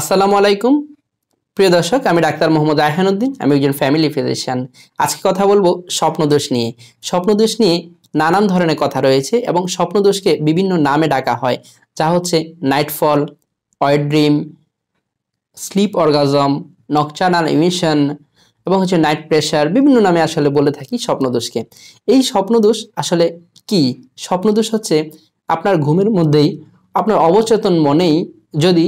আসসালামু আলাইকুম প্রিয় দর্শক আমি ডাক্তার মোহাম্মদ আহ্যানুদ্দিন আমি একজন ফ্যামিলি ফিজিশিয়ান আজকে কথা বলবো স্বপ্নদোষ নিয়ে স্বপ্নদোষ নিয়ে নানান ধরনের কথা রয়েছে এবং স্বপ্নদোষকে বিভিন্ন নামে ডাকা হয় যা হচ্ছে nightfall wet dream sleep orgasm nocturnal emission এবং হচ্ছে নাইট প্রেশার বিভিন্ন নামে আসলে বলে থাকি স্বপ্নদোষকে এই স্বপ্নদোষ আসলে কি স্বপ্নদোষ হচ্ছে আপনার ঘুমের মধ্যেই আপনার অবচেতন মনেই যদি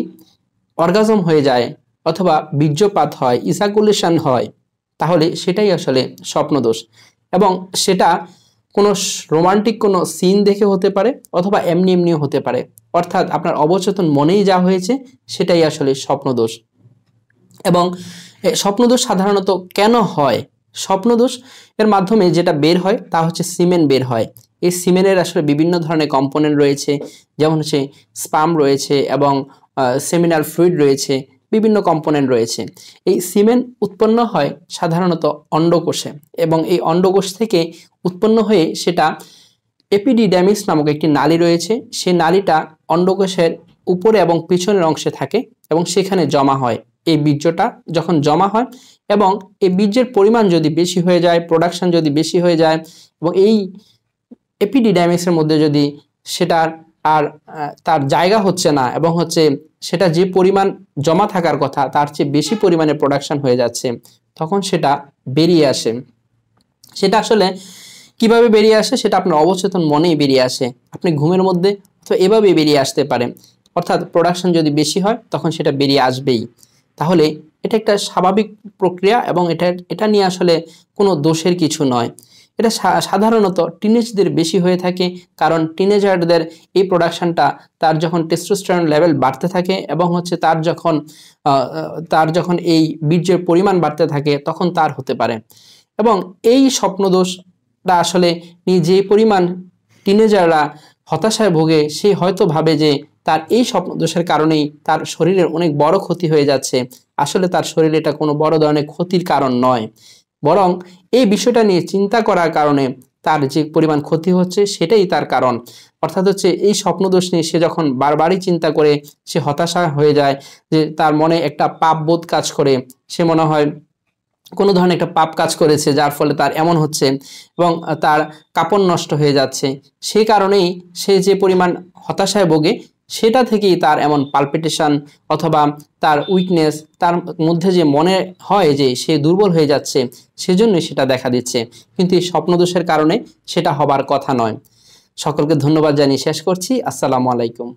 অর্গাজম হয়ে যায় অথবা বীর্যপাত হয় ইসাকুলেশন হয় তাহলে সেটাই আসলে স্বপ্নদোষ এবং সেটা কোনো রোমান্টিক কোনো সিন দেখে হতে পারে অথবা এমনি এমনিও হতে পারে অর্থাৎ আপনার অবচেতন মনেই যা হয়েছে সেটাই আসলে স্বপ্নদোষ এবং স্বপ্নদোষ সাধারণত কেন হয় স্বপ্নদোষ এর মাধ্যমে যেটা বের হয় তা হচ্ছে সিমেন বের হয় এই সিমেনের আসলে বিভিন্ন ধরনের কম্পোনেন্ট রয়েছে যেমন হচ্ছে স্পাম রয়েছে এবং সেমিনাল ফ্লুইড রয়েছে বিভিন্ন কম্পোনেন্ট রয়েছে এই সিমেন্ট উৎপন্ন হয় সাধারণত অন্ডকোষে এবং এই অন্ডকোষ থেকে উৎপন্ন হয়ে সেটা এপিডিড্যামিস নামক একটি নালী রয়েছে সেই নালীটা অন্ডকোষের উপরে এবং পিছনের অংশে থাকে এবং সেখানে জমা হয় এই বীর্যটা যখন জমা হয় এবং এই বীর্যের পরিমাণ যদি বেশি হয়ে যায় প্রোডাকশান যদি বেশি হয়ে যায় এবং এই এপিডিড্যামিসের মধ্যে যদি সেটার আর তার জায়গা হচ্ছে না এবং হচ্ছে সেটা যে পরিমাণ জমা থাকার কথা তার চেয়ে বেশি পরিমাণে প্রোডাকশন হয়ে যাচ্ছে তখন সেটা বেরিয়ে আসে সেটা আসলে কিভাবে বেরিয়ে আসে সেটা আপনার অবচেতন মনেই বেরিয়ে আসে আপনি ঘুমের মধ্যে তো এভাবেই বেরিয়ে আসতে পারে অর্থাৎ প্রোডাকশন যদি বেশি হয় তখন সেটা বেরিয়ে আসবেই তাহলে এটা একটা স্বাভাবিক প্রক্রিয়া এবং এটা এটা নিয়ে আসলে কোনো দোষের কিছু নয় এটা সাধারণত টিনেজদের বেশি হয়ে থাকে কারণ টিনেজারদের এই প্রোডাকশানটা তার যখন টেস্টোস্টেরন লেভেল বাড়তে থাকে এবং হচ্ছে তার যখন তার যখন এই বীর্যের পরিমাণ বাড়তে থাকে তখন তার হতে পারে এবং এই স্বপ্নদোষটা আসলে যে পরিমাণ টিনেজাররা হতাশায় ভোগে সে হয়তো ভাবে যে তার এই স্বপ্নদোষের কারণেই তার শরীরের অনেক বড় ক্ষতি হয়ে যাচ্ছে আসলে তার শরীরে এটা কোনো বড় ধরনের ক্ষতির কারণ নয় বরং এই বিষয়টা নিয়ে চিন্তা করার কারণে তার যে পরিমাণ ক্ষতি হচ্ছে সেটাই তার কারণ অর্থাৎ হচ্ছে এই স্বপ্নদোষ নিয়ে সে যখন বারবারই চিন্তা করে সে হতাশা হয়ে যায় যে তার মনে একটা পাপ বোধ কাজ করে সে মনে হয় কোনো ধরনের একটা পাপ কাজ করেছে যার ফলে তার এমন হচ্ছে এবং তার কাপড় নষ্ট হয়ে যাচ্ছে সেই কারণেই সে যে পরিমাণ হতাশায় ভোগে সেটা থেকেই তার এমন পালপিটেশন অথবা তার উইকনেস তার মধ্যে যে মনে হয় যে সে দুর্বল হয়ে যাচ্ছে সেজন্য সেটা দেখা দিচ্ছে কিন্তু এই স্বপ্নদোষের কারণে সেটা হবার কথা নয় সকলকে ধন্যবাদ জানিয়ে শেষ করছি আসসালামু আলাইকুম